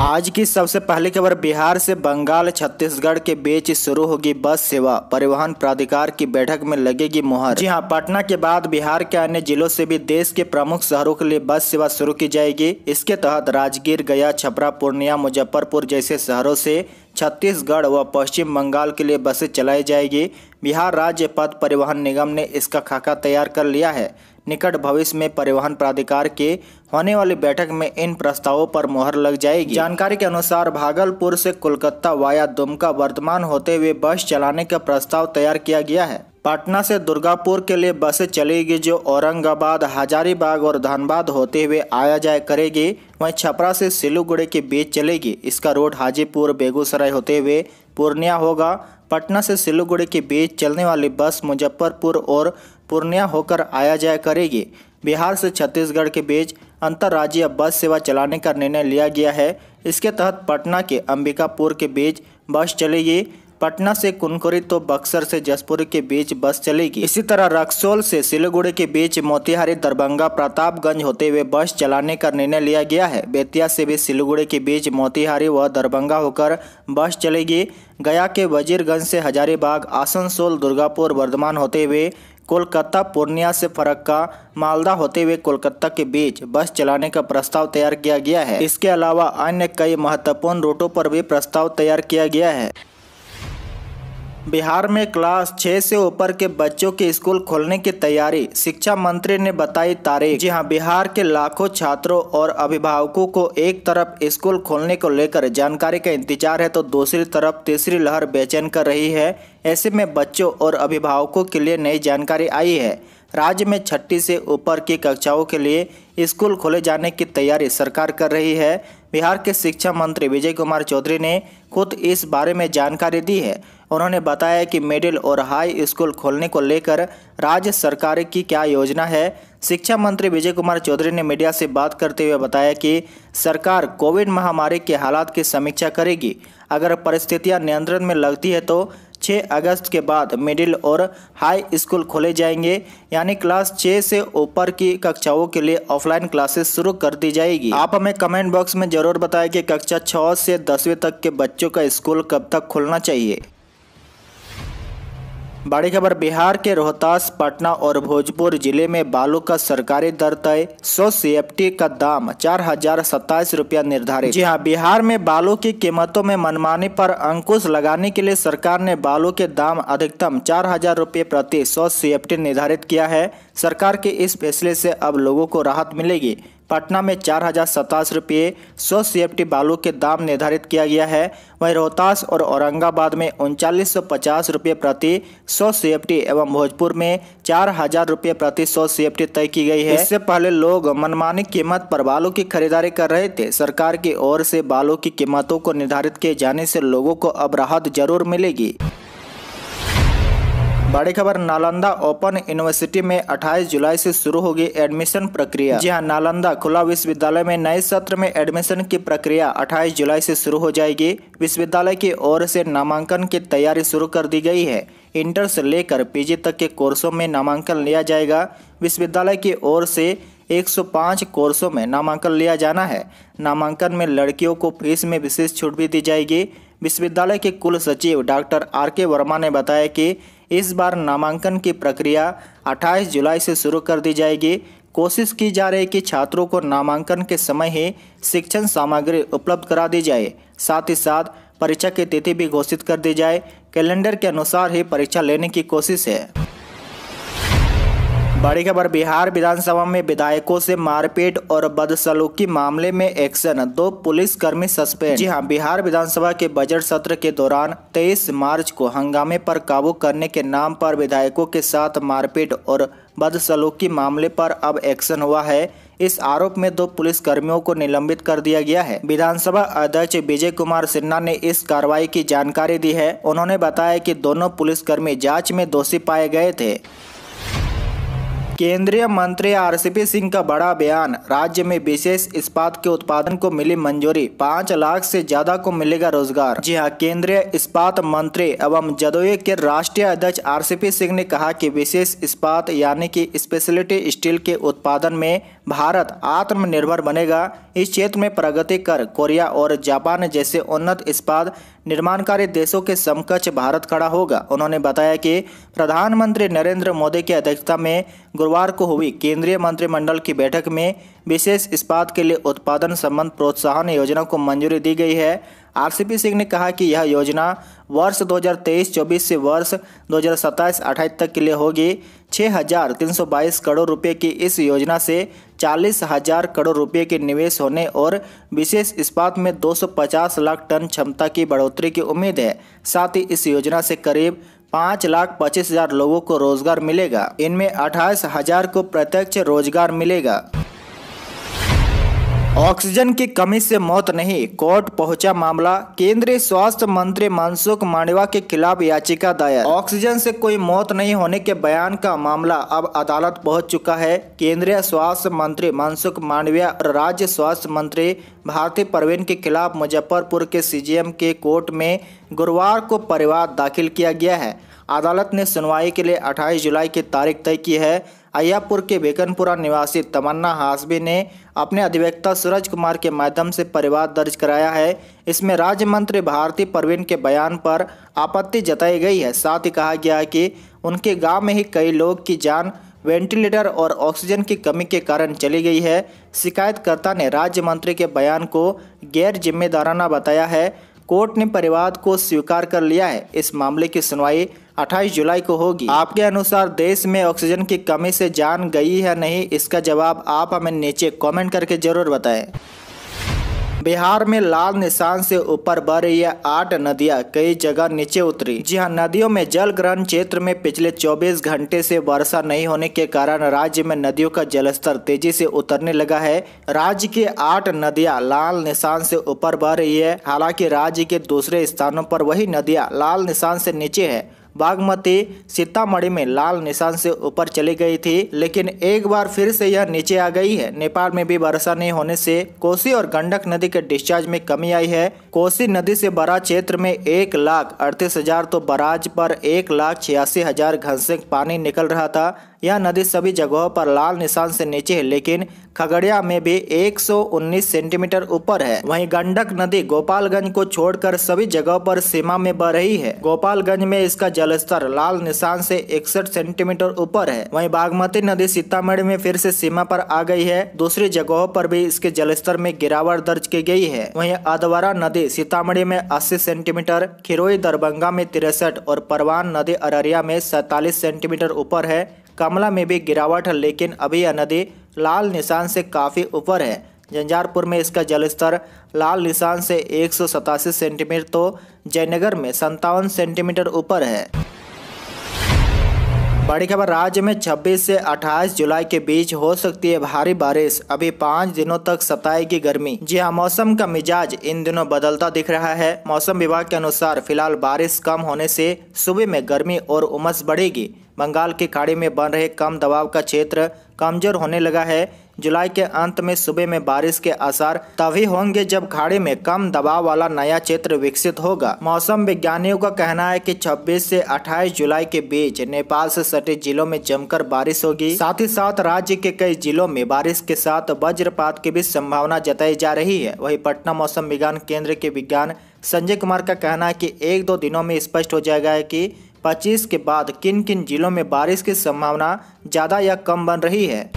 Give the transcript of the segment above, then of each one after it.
आज की सबसे पहली खबर बिहार से बंगाल छत्तीसगढ़ के बीच शुरू होगी बस सेवा परिवहन प्राधिकार की बैठक में लगेगी मुहर जी हां पटना के बाद बिहार के अन्य जिलों से भी देश के प्रमुख शहरों के लिए बस सेवा शुरू की जाएगी इसके तहत राजगीर गया छपरा पूर्णिया मुजफ्फरपुर जैसे शहरों से छत्तीसगढ़ व पश्चिम बंगाल के लिए बसें चलाई जाएगी बिहार राज्य पथ परिवहन निगम ने इसका खाका तैयार कर लिया है निकट भविष्य में परिवहन प्राधिकार के होने वाली बैठक में इन प्रस्तावों पर मोहर लग जाएगी जानकारी के अनुसार भागलपुर से कोलकाता वाया दुमका वर्तमान होते हुए बस चलाने का प्रस्ताव तैयार किया गया है पटना से दुर्गापुर के लिए बसें चलेगी जो औरंगाबाद हजारीबाग और धनबाद होते हुए आया जाए करेगी वहीं छपरा से सिलुगुड़े के बीच चलेगी इसका रोड हाजीपुर बेगूसराय होते हुए पूर्णिया होगा पटना से सिलुगुड़े के बीच चलने वाली बस मुजफ्फरपुर और पूर्णिया होकर आया जाया करेगी बिहार से छत्तीसगढ़ के बीच अंतर्राज्यीय बस सेवा चलाने का निर्णय लिया गया है इसके तहत पटना के अंबिकापुर के बीच बस चलेगी पटना से कुनकुरी तो बक्सर से जसपुर के बीच बस चलेगी इसी तरह रक्सोल से सिलगुड़ी के बीच मोतिहारी दरभंगा प्रतापगंज होते हुए बस चलाने का निर्णय लिया गया है बेतिया से भी सिलगुड़ी के बीच मोतिहारी व दरभंगा होकर बस चलेगी गया के वजीरगंज से हजारीबाग आसनसोल दुर्गापुर वर्धमान होते हुए कोलकाता पूर्णिया से फरक्का मालदा होते हुए कोलकाता के बीच बस चलाने का प्रस्ताव तैयार किया गया है इसके अलावा अन्य कई महत्वपूर्ण रूटों पर भी प्रस्ताव तैयार किया गया है बिहार में क्लास छः से ऊपर के बच्चों के स्कूल खोलने की तैयारी शिक्षा मंत्री ने बताई तारीख जी हाँ बिहार के लाखों छात्रों और अभिभावकों को एक तरफ स्कूल खोलने को लेकर जानकारी का इंतजार है तो दूसरी तरफ तीसरी लहर बेचैन कर रही है ऐसे में बच्चों और अभिभावकों के लिए नई जानकारी आई है राज्य में छठी से ऊपर की कक्षाओं के लिए स्कूल खोले जाने की तैयारी सरकार कर रही है बिहार के शिक्षा मंत्री विजय कुमार चौधरी ने खुद इस बारे में जानकारी दी है उन्होंने बताया कि मिडिल और हाई स्कूल खोलने को लेकर राज्य सरकार की क्या योजना है शिक्षा मंत्री विजय कुमार चौधरी ने मीडिया से बात करते हुए बताया कि सरकार कोविड महामारी के हालात की समीक्षा करेगी अगर परिस्थितियां नियंत्रण में लगती है तो 6 अगस्त के बाद मिडिल और हाई स्कूल खोले जाएंगे यानी क्लास 6 से ऊपर की कक्षाओं के लिए ऑफलाइन क्लासेस शुरू कर दी जाएगी आप हमें कमेंट बॉक्स में जरूर बताएं कि कक्षा 6 से 10वीं तक के बच्चों का स्कूल कब तक खुलना चाहिए बड़ी खबर बिहार के रोहतास पटना और भोजपुर जिले में बालू का सरकारी दर तय सौ सी का दाम चार हजार सत्ताईस रूपया निर्धारित जी हाँ बिहार में बालू की कीमतों में मनमानी पर अंकुश लगाने के लिए सरकार ने बालू के दाम अधिकतम चार हजार रूपए प्रति सौ सी निर्धारित किया है सरकार के इस फैसले से अब लोगों को राहत मिलेगी पटना में चार हजार सतास रुपये सौ सी बालू के दाम निर्धारित किया गया है वहीं रोहतास और औरंगाबाद में उनचालीस सौ पचास रुपये प्रति सौ सी एवं भोजपुर में चार हजार रुपये प्रति सौ सी तय की गई है इससे पहले लोग मनमानी कीमत पर बालू की खरीदारी कर रहे थे सरकार की ओर से बालू की कीमतों को निर्धारित किए जाने से लोगों को अब राहत जरूर मिलेगी बड़ी खबर नालंदा ओपन यूनिवर्सिटी में 28 जुलाई से शुरू होगी एडमिशन प्रक्रिया जी हाँ नालंदा खुला विश्वविद्यालय में नए सत्र में एडमिशन की प्रक्रिया 28 जुलाई से शुरू हो जाएगी विश्वविद्यालय की ओर से नामांकन की तैयारी शुरू कर दी गई है इंटर से लेकर पीजी तक के कोर्सों में नामांकन लिया जाएगा विश्वविद्यालय की ओर से 105 कोर्सों में नामांकन लिया जाना है नामांकन में लड़कियों को फीस में विशेष छूट भी दी जाएगी विश्वविद्यालय के कुल सचिव डॉक्टर आर के वर्मा ने बताया कि इस बार नामांकन की प्रक्रिया 28 जुलाई से शुरू कर दी जाएगी कोशिश की जा रही है कि छात्रों को नामांकन के समय ही शिक्षण सामग्री उपलब्ध करा दी जाए साथ ही साथ परीक्षा की तिथि भी घोषित कर दी जाए कैलेंडर के अनुसार ही परीक्षा लेने की कोशिश है बड़ी खबर बिहार विधानसभा में विधायकों से मारपीट और बदसलूकी मामले में एक्शन दो पुलिसकर्मी सस्पेंड जी हाँ बिहार विधानसभा के बजट सत्र के दौरान 23 मार्च को हंगामे पर काबू करने के नाम पर विधायकों के साथ मारपीट और बदसलूकी मामले पर अब एक्शन हुआ है इस आरोप में दो पुलिस कर्मियों को निलंबित कर दिया गया है विधानसभा अध्यक्ष विजय कुमार सिन्हा ने इस कार्रवाई की जानकारी दी है उन्होंने बताया कि दोनों पुलिसकर्मी जांच में दोषी पाए गए थे केंद्रीय मंत्री आरसीपी सिंह का बड़ा बयान राज्य में विशेष इस्पात के उत्पादन को मिली मंजूरी पाँच लाख से ज्यादा को मिलेगा रोजगार जी हाँ केंद्रीय इस्पात मंत्री एवं जदयू के राष्ट्रीय अध्यक्ष आरसीपी सिंह ने कहा कि विशेष इस्पात यानी कि स्पेशलिटी स्टील के उत्पादन में भारत आत्मनिर्भर बनेगा इस क्षेत्र में प्रगति कर कोरिया और जापान जैसे उन्नत इस्पात निर्माणकारी देशों के समकक्ष भारत खड़ा होगा उन्होंने बताया कि प्रधानमंत्री नरेंद्र मोदी की अध्यक्षता में गुरुवार को हुई केंद्रीय मंत्रिमंडल की बैठक में विशेष इस्पात के लिए उत्पादन संबंध प्रोत्साहन योजना को मंजूरी दी गई है आर सिंह ने कहा कि यह योजना वर्ष 2023-24 से वर्ष 2027-28 तक के लिए होगी 6,322 करोड़ रुपए की इस योजना से चालीस हजार करोड़ रुपए के निवेश होने और विशेष इस्पात में 250 लाख टन क्षमता की बढ़ोतरी की उम्मीद है साथ ही इस योजना से करीब पाँच लाख पच्चीस हजार लोगों को रोजगार मिलेगा इनमें अट्ठाईस हजार को प्रत्यक्ष रोजगार मिलेगा ऑक्सीजन की कमी से मौत नहीं कोर्ट पहुंचा मामला केंद्रीय स्वास्थ्य मंत्री मनसुख मांडवा के खिलाफ याचिका दायर ऑक्सीजन से कोई मौत नहीं होने के बयान का मामला अब अदालत पहुंच चुका है केंद्रीय स्वास्थ्य मंत्री मनसुख मांडविया और राज्य स्वास्थ्य मंत्री भारती परवीन के खिलाफ मुजफ्फरपुर के सीजीएम के कोर्ट में गुरुवार को परिवार दाखिल किया गया है अदालत ने सुनवाई के लिए अट्ठाईस जुलाई की तारीख तय की है अयापुर के बेगनपुरा निवासी तमन्ना हासबी ने अपने अधिवक्ता सूरज कुमार के माध्यम से परिवाद दर्ज कराया है इसमें राज्य मंत्री भारती परवीन के बयान पर आपत्ति जताई गई है साथ ही कहा गया कि उनके गांव में ही कई लोग की जान वेंटिलेटर और ऑक्सीजन की कमी के कारण चली गई है शिकायतकर्ता ने राज्य मंत्री के बयान को गैर जिम्मेदाराना बताया है कोर्ट ने परिवाद को स्वीकार कर लिया है इस मामले की सुनवाई 28 जुलाई को होगी आपके अनुसार देश में ऑक्सीजन की कमी से जान गई है नहीं इसका जवाब आप हमें नीचे कमेंट करके जरूर बताएं बिहार में लाल निशान से ऊपर बह रही है आठ नदियां कई जगह नीचे उतरी जी हाँ नदियों में जल ग्रहण क्षेत्र में पिछले 24 घंटे से वर्षा नहीं होने के कारण राज्य में नदियों का जलस्तर तेजी से उतरने लगा है राज्य की आठ नदियां लाल निशान से ऊपर बह रही है हालांकि राज्य के दूसरे स्थानों पर वही नदियां लाल निशान से नीचे है बागमती सीतामढ़ी में लाल निशान से ऊपर चली गई थी लेकिन एक बार फिर से यह नीचे आ गई है नेपाल में भी वर्षा नहीं होने से कोसी और गंडक नदी के डिस्चार्ज में कमी आई है कोसी नदी से बरा क्षेत्र में एक लाख अड़तीस हजार तो बराज पर एक लाख छियासी हजार घनसेक पानी निकल रहा था यह नदी सभी जगहों पर लाल निशान से नीचे है लेकिन खगड़िया में भी 119 सेंटीमीटर ऊपर है वहीं गंडक नदी गोपालगंज को छोड़कर सभी जगह पर सीमा में बह रही है गोपालगंज में इसका जलस्तर लाल निशान से इकसठ सेंटीमीटर ऊपर है वहीं बागमती नदी सीतामढ़ी में फिर से सीमा पर आ गई है दूसरी जगहों पर भी इसके जलस्तर में गिरावट दर्ज की गई है वही अधवरा नदी नदी सीतामढ़ी में 80 सेंटीमीटर खिरोई दरभंगा में तिरसठ और परवान नदी अररिया में 47 सेंटीमीटर ऊपर है कमला में भी गिरावट है लेकिन अभी यह नदी लाल निशान से काफ़ी ऊपर है झंझारपुर में इसका जलस्तर लाल निशान से एक सेंटीमीटर तो जयनगर में संतावन सेंटीमीटर ऊपर है बड़ी खबर राज्य में 26 से 28 जुलाई के बीच हो सकती है भारी बारिश अभी पाँच दिनों तक सताएगी गर्मी जी हाँ मौसम का मिजाज इन दिनों बदलता दिख रहा है मौसम विभाग के अनुसार फिलहाल बारिश कम होने से सुबह में गर्मी और उमस बढ़ेगी बंगाल की खाड़ी में बन रहे कम दबाव का क्षेत्र कमजोर होने लगा है जुलाई के अंत में सुबह में बारिश के आसार तभी होंगे जब खाड़ी में कम दबाव वाला नया क्षेत्र विकसित होगा मौसम विज्ञानियों का कहना है कि 26 से 28 जुलाई के बीच नेपाल से सटे जिलों में जमकर बारिश होगी साथ ही साथ राज्य के कई जिलों में बारिश के साथ वज्रपात की भी संभावना जताई जा रही है वही पटना मौसम विज्ञान केंद्र के विज्ञान संजय कुमार का कहना है की एक दो दिनों में स्पष्ट हो जाएगा की 25 के बाद किन किन जिलों में बारिश की संभावना ज़्यादा या कम बन रही है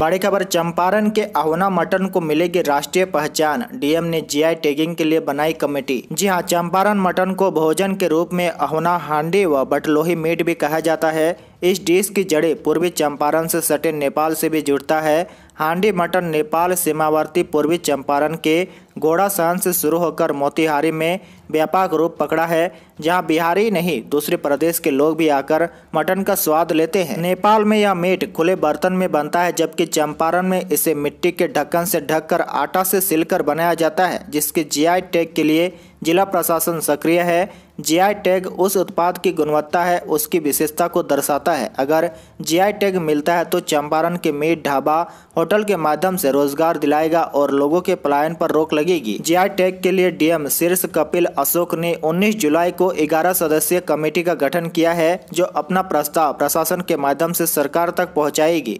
बड़ी खबर चंपारण के अहोना मटन को मिलेगी राष्ट्रीय पहचान डीएम ने जीआई टैगिंग के लिए बनाई कमेटी जी हां चंपारण मटन को भोजन के रूप में अहोना हांडी व बटलोही मीट भी कहा जाता है इस डिश की जड़ें पूर्वी चंपारण से सटे नेपाल से भी जुड़ता है हांडी मटन नेपाल सीमावर्ती पूर्वी चंपारण के गोड़ासान से शुरू होकर मोतिहारी में व्यापक रूप पकड़ा है जहां बिहारी नहीं दूसरे प्रदेश के लोग भी आकर मटन का स्वाद लेते हैं नेपाल में यह मीट खुले बर्तन में बनता है जबकि चंपारण में इसे मिट्टी के ढक्कन से ढककर आटा से सिलकर बनाया जाता है जिसके जीआई टैग के लिए जिला प्रशासन सक्रिय है जीआई टैग उस उत्पाद की गुणवत्ता है उसकी विशेषता को दर्शाता है अगर जीआई टैग मिलता है तो चंपारण के मीट ढाबा होटल के माध्यम से रोजगार दिलाएगा और लोगों के पलायन पर रोक लगेगी जीआई टैग के लिए डीएम शीर्ष कपिल अशोक ने 19 जुलाई को 11 सदस्यीय कमेटी का गठन किया है जो अपना प्रस्ताव प्रशासन के माध्यम ऐसी सरकार तक पहुँचाएगी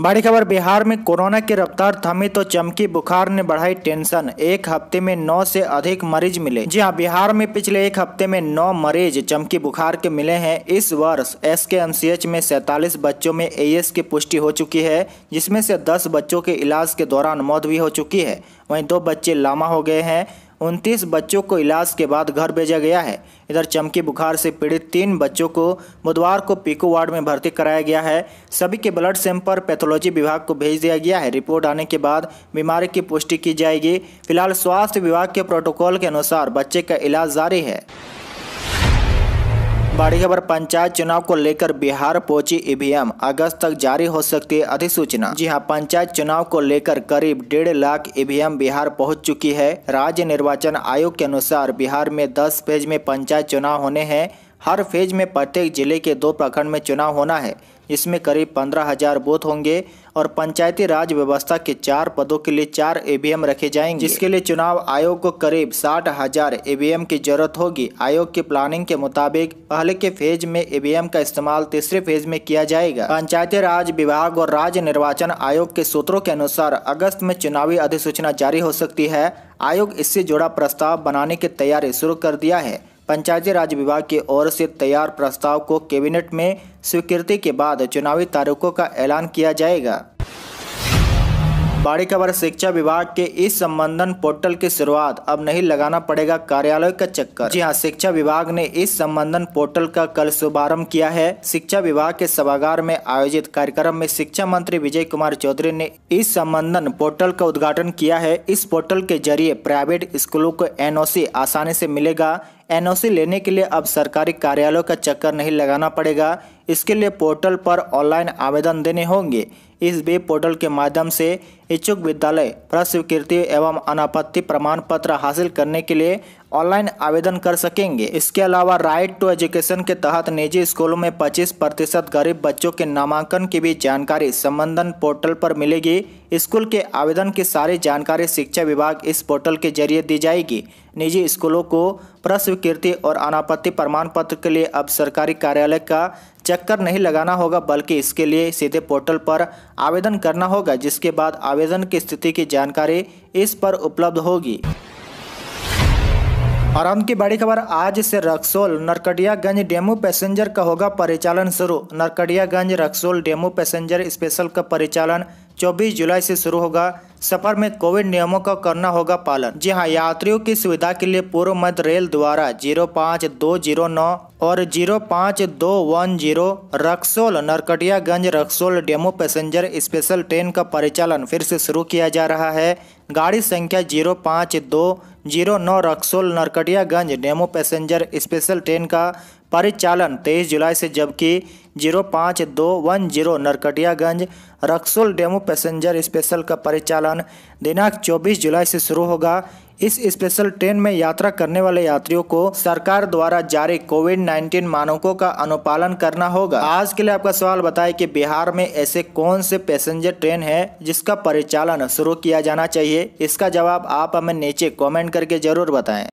बड़ी खबर बिहार में कोरोना की रफ्तार थमी तो चमकी बुखार ने बढ़ाई टेंशन एक हफ्ते में नौ से अधिक मरीज मिले जी हाँ बिहार में पिछले एक हफ्ते में नौ मरीज चमकी बुखार के मिले हैं इस वर्ष एस के एम सी एच में सैतालीस बच्चों में ए एस की पुष्टि हो चुकी है जिसमें से दस बच्चों के इलाज के दौरान मौत भी हो चुकी है वहीं दो बच्चे लामा हो गए हैं उनतीस बच्चों को इलाज के बाद घर भेजा गया है इधर चमकी बुखार से पीड़ित तीन बच्चों को बुधवार को पीको वार्ड में भर्ती कराया गया है सभी के ब्लड सैंपल पैथोलॉजी विभाग को भेज दिया गया है रिपोर्ट आने के बाद बीमारी की पुष्टि की जाएगी फिलहाल स्वास्थ्य विभाग के प्रोटोकॉल के अनुसार बच्चे का इलाज जारी है बड़ी खबर पंचायत चुनाव को लेकर बिहार पहुंची ईवीएम अगस्त तक जारी हो सकती है अधिसूचना जी हां पंचायत चुनाव को लेकर करीब डेढ़ लाख ईवीएम बिहार पहुंच चुकी है राज्य निर्वाचन आयोग के अनुसार बिहार में 10 फेज में पंचायत चुनाव होने हैं हर फेज में प्रत्येक जिले के दो प्रखंड में चुनाव होना है इसमें करीब पंद्रह हजार बूथ होंगे और पंचायती राज व्यवस्था के चार पदों के लिए चार ईवीएम रखे जाएंगे जिसके लिए चुनाव आयोग को करीब साठ हजार ईवीएम की जरूरत होगी आयोग की प्लानिंग के मुताबिक पहले के फेज में ईवीएम का इस्तेमाल तीसरे फेज में किया जाएगा पंचायती राज विभाग और राज्य निर्वाचन आयोग के सूत्रों के अनुसार अगस्त में चुनावी अधिसूचना जारी हो सकती है आयोग इससे जुड़ा प्रस्ताव बनाने की तैयारी शुरू कर दिया है पंचायती राज विभाग की ओर से तैयार प्रस्ताव को कैबिनेट में स्वीकृति के बाद चुनावी तारीखों का ऐलान किया जाएगा बड़ी शिक्षा विभाग के इस संबंधन पोर्टल की शुरुआत अब नहीं लगाना पड़ेगा कार्यालय का चक्कर जी हाँ शिक्षा विभाग ने इस संबंधन पोर्टल का कल शुभारंभ किया है शिक्षा विभाग के सभागार में आयोजित कार्यक्रम में शिक्षा मंत्री विजय कुमार चौधरी ने इस संबंधन पोर्टल का उद्घाटन किया है इस पोर्टल के जरिए प्राइवेट स्कूलों को एन आसानी से मिलेगा एन लेने के लिए अब सरकारी कार्यालयों का चक्कर नहीं लगाना पड़ेगा इसके लिए पोर्टल पर ऑनलाइन आवेदन देने होंगे इस वेब पोर्टल के माध्यम से इच्छुक विद्यालय प्रस्वीकृति एवं अनापत्ति प्रमाण पत्र हासिल करने के लिए ऑनलाइन आवेदन कर सकेंगे इसके अलावा राइट टू एजुकेशन के तहत निजी स्कूलों में 25 प्रतिशत गरीब बच्चों के नामांकन की भी जानकारी संबंधन पोर्टल पर मिलेगी स्कूल के आवेदन की सारी जानकारी शिक्षा विभाग इस पोर्टल के जरिए दी जाएगी निजी स्कूलों को प्रस्वीकृति और अनापत्ति प्रमाण पत्र के लिए अब सरकारी कार्यालय का चक्कर नहीं लगाना होगा बल्कि इसके लिए सीधे पोर्टल पर आवेदन करना होगा जिसके बाद आवेदन की स्थिति की जानकारी इस पर उपलब्ध होगी और अंत की बड़ी खबर आज से रक्सोल नरकटियागंज डेमू पैसेंजर का होगा परिचालन शुरू Narkatiaganj Raxaul DEMU passenger special का परिचालन 24 जुलाई से शुरू होगा सफर में कोविड नियमों का करना होगा पालन जी हाँ यात्रियों की सुविधा के लिए पूर्व मध्य रेल द्वारा जीरो पाँच दो जीरो नौ और जीरो पाँच दो one zero Raxaul Narkatiaganj Raxaul DEMU passenger special train का परिचालन फिर से शुरू किया जा रहा है गाड़ी संख्या जीरो पाँच दो जीरो नौ Raxaul Narkatiaganj DEMU passenger special train का परिचालन 23 जुलाई से जबकि जीरो पाँच दो one zero Narkatiaganj Raxaul DEMU passenger special का परिचालन दिनांक 24 जुलाई से शुरू होगा इस स्पेशल ट्रेन में यात्रा करने वाले यात्रियों को सरकार द्वारा जारी कोविड 19 मानकों का अनुपालन करना होगा आज के लिए आपका सवाल बताएं कि बिहार में ऐसे कौन से पैसेंजर ट्रेन है जिसका परिचालन शुरू किया जाना चाहिए इसका जवाब आप हमें नीचे कमेंट करके जरूर बताएं